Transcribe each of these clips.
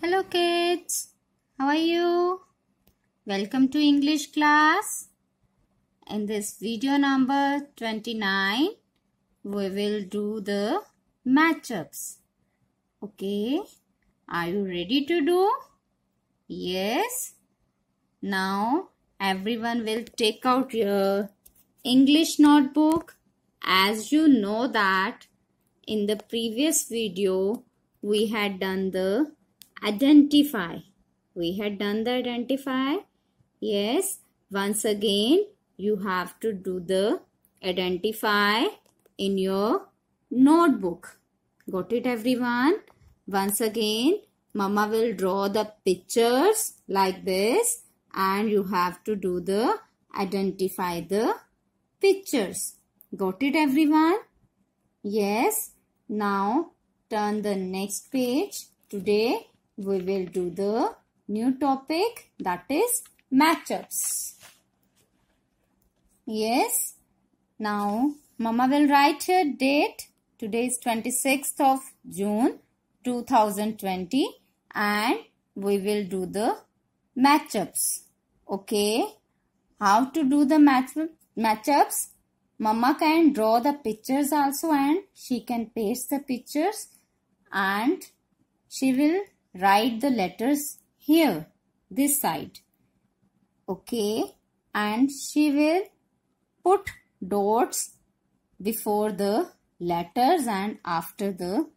Hello kids, how are you? Welcome to English class. In this video number 29, we will do the matchups. Okay, are you ready to do? Yes. Now, everyone will take out your English notebook. As you know that in the previous video, we had done the identify. We had done the identify. Yes, once again, you have to do the identify in your notebook. Got it everyone? Once again, mama will draw the pictures like this and you have to do the identify the pictures. Got it everyone? Yes. Now turn the next page. Today we will do the new topic that is matchups. Yes. Now, Mama will write here date. Today is 26th of June 2020 and we will do the matchups. Okay. How to do the match matchups? Mama can draw the pictures also and she can paste the pictures and she will write the letters here, this side. Okay. And she will put dots before the letters and after the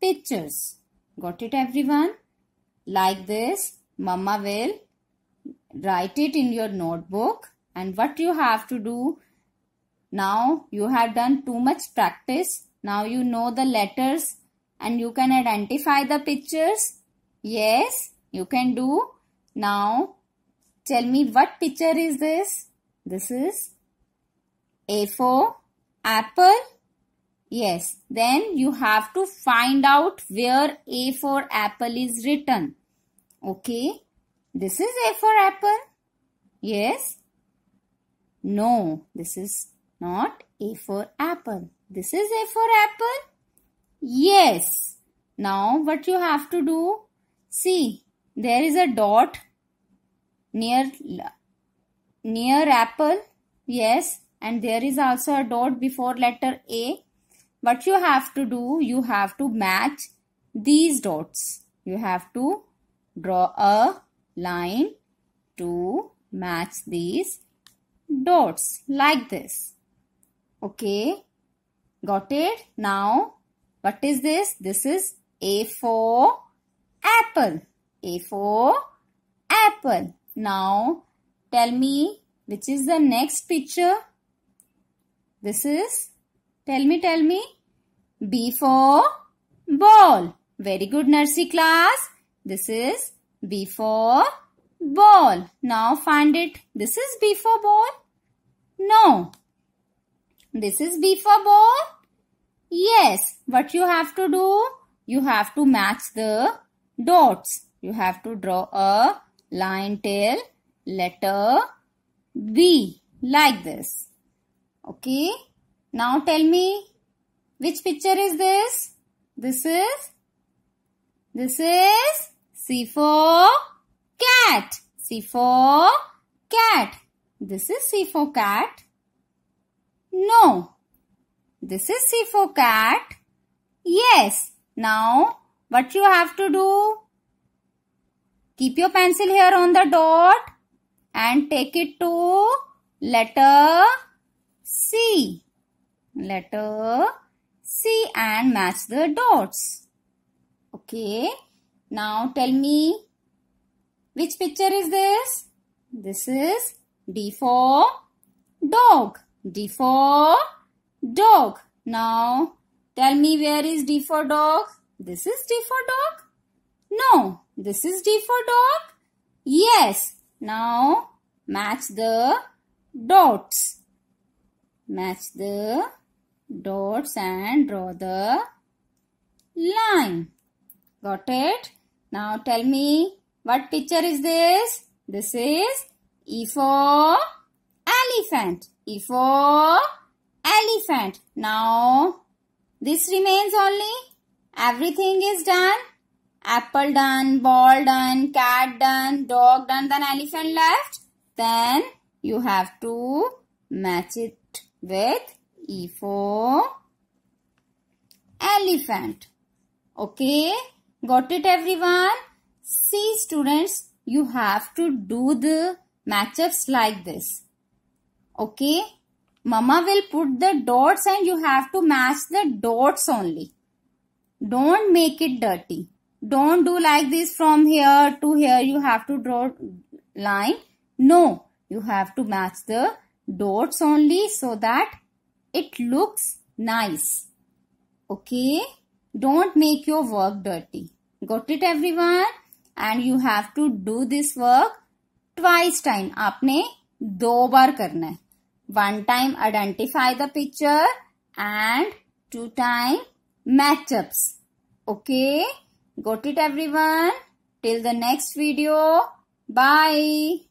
pictures. Got it everyone? Like this, mama will write it in your notebook and what you have to do now you have done too much practice now you know the letters and you can identify the pictures Yes, you can do. Now, tell me what picture is this? This is A four apple. Yes, then you have to find out where A four apple is written. Okay, this is A four apple. Yes, no, this is not A four apple. This is A four apple. Yes. Now what you have to do? See, there is a dot near near apple. Yes, and there is also a dot before letter A. What you have to do, you have to match these dots. You have to draw a line to match these dots like this. Okay, got it? Now, what is this? This is A4 apple. A for apple. Now tell me which is the next picture? This is, tell me, tell me. B for ball. Very good nursery class. This is B for ball. Now find it. This is B for ball? No. This is B for ball? Yes. What you have to do? You have to match the dots. You have to draw a line tail letter B like this. Okay. Now tell me which picture is this? This is this is C for cat. C for cat. This is C for cat. No. This is C for cat. Yes. Now what you have to do? Keep your pencil here on the dot and take it to letter C. Letter C and match the dots. Okay. Now tell me which picture is this? This is D for dog. D for dog. Now tell me where is D for dog? This is D for dog? No. This is D for dog? Yes. Now match the dots. Match the dots and draw the line. Got it? Now tell me what picture is this? This is E for elephant. E for elephant. Now this remains only Everything is done. Apple done, ball done, cat done, dog done, then elephant left. Then you have to match it with E for elephant. Okay, got it everyone? See students, you have to do the matchups like this. Okay, mama will put the dots and you have to match the dots only. Don't make it dirty. Don't do like this from here to here. You have to draw line. No, you have to match the dots only so that it looks nice. Okay. Don't make your work dirty. Got it everyone? And you have to do this work twice time. आपने दो बार करना है. One time identify the picture and two time matchups. Okay. Got it everyone? Till the next video. Bye.